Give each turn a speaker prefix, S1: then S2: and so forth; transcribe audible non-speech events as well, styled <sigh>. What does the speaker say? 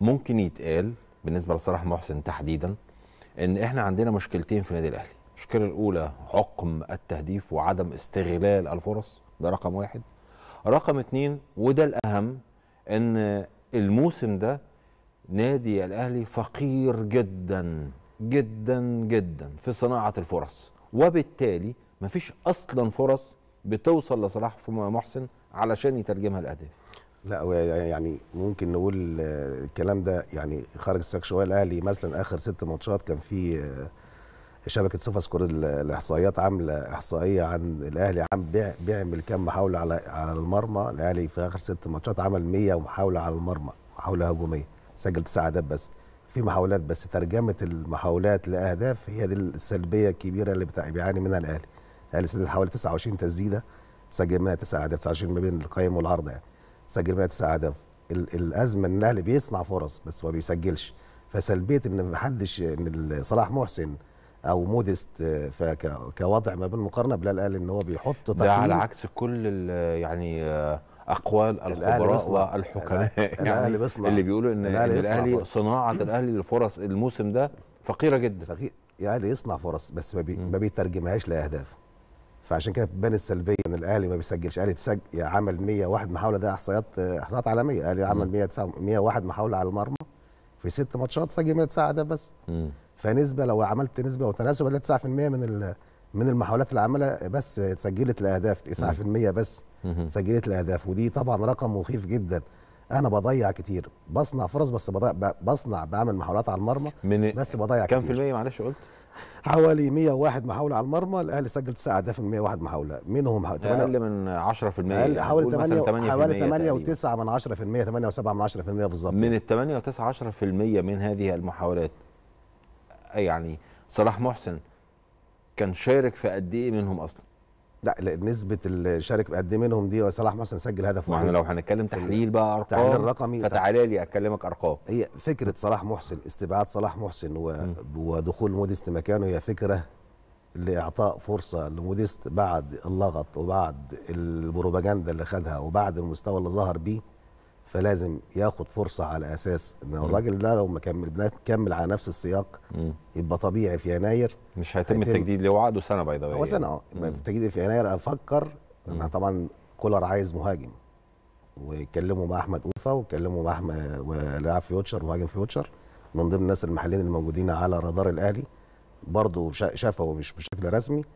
S1: ممكن يتقال بالنسبه لصلاح محسن تحديدا ان احنا عندنا مشكلتين في النادي الاهلي المشكله الاولى عقم التهديف وعدم استغلال الفرص ده رقم واحد رقم اتنين وده الاهم ان الموسم ده نادي الاهلي فقير جدا جدا جدا في صناعه الفرص وبالتالي مفيش اصلا فرص بتوصل لصلاح محسن علشان يترجمها الاهداف
S2: لا يعني ممكن نقول آه، الكلام ده يعني خارج السياق شويه الاهلي مثلا اخر ست ماتشات كان في آه، شبكه صفا سكور الاحصائيات عامله احصائيه عن الاهلي عم بيعمل كم محاوله على على المرمى الاهلي في اخر ست ماتشات عمل 100 محاوله على المرمى محاوله هجوميه سجل تسع اهداف بس في محاولات بس ترجمه المحاولات لاهداف هي دي السلبيه الكبيره اللي بيعاني منها الاهلي الاهلي سدد حوالي 29 تسديده سجل منها تسع اهداف 29 ما بين القيم والعرض يعني سجل 109 هدف الازمه ان الاهلي بيصنع فرص بس ما بيسجلش فسلبيه ان ما حدش ان صلاح محسن او مودست كوضع ما بين مقارنه بلا الاهلي ان هو بيحط ده على عكس
S1: كل يعني آه، اقوال الخبراء والحكماء <laughs> يعني اللي, اللي بيقولوا ان الاهلي صناعه <clears throat> الاهلي للفرص الموسم ده فقيره جدا فقير الاهلي يصنع
S2: فرص بس ما بيترجمهاش لاهداف فعشان كده بتبان السلبيه ان الاهلي ما بيسجلش الاهلي سج... عمل 101 محاوله ده احصائيات احصائيات عالميه الاهلي عمل 101 محاوله على المرمى في ست ماتشات سجل 109 ده بس فنسبه لو عملت نسبه وتناسب 9% من من المحاولات اللي عملها بس سجلت الاهداف 9% بس سجلت الاهداف ودي طبعا رقم مخيف جدا انا بضيع كتير بصنع فرص بس بضيع بصنع بعمل محاولات على المرمى من بس بضيع كم كتير. في المية معلش قلت حوالي 101 محاوله على المرمى الاهلي سجل 9 اهداف من 101 محاوله منهم اقل
S1: من 10% أقل يعني حوالي 8 حوالي 8
S2: و9 من 10% 8 و7 من 10% بالظبط
S1: من ال 8 و9 10% من هذه المحاولات يعني صلاح محسن كان شارك في قد ايه منهم اصلا لا نسبه الشارك قد إيه منهم دي صلاح محسن سجل هدف واحد لو هنتكلم تحليل بقى ارقام تحليل رقمي فتعالى لي اكلمك
S2: ارقام هي فكره صلاح محسن استبعاد صلاح محسن و... ودخول موديست مكانه هي فكره لاعطاء فرصه لموديست بعد اللغط وبعد البروباجندا اللي خدها وبعد المستوى اللي ظهر بيه فلازم ياخد فرصه على اساس ان الراجل ده لو ما كمل كمل على نفس السياق يبقى طبيعي في يناير
S1: مش هيتم التجديد اللي هو عقده سنه بيضاويه هو يعني. سنه اه
S2: التجديد في يناير افكر انا طبعا كولر عايز مهاجم ويتكلموا مع احمد اوفا ويتكلموا مع احمد ولاعب فيوتشر مهاجم فيوتشر من ضمن الناس المحليين الموجودين على رادار الاهلي برضه شافه مش بشكل رسمي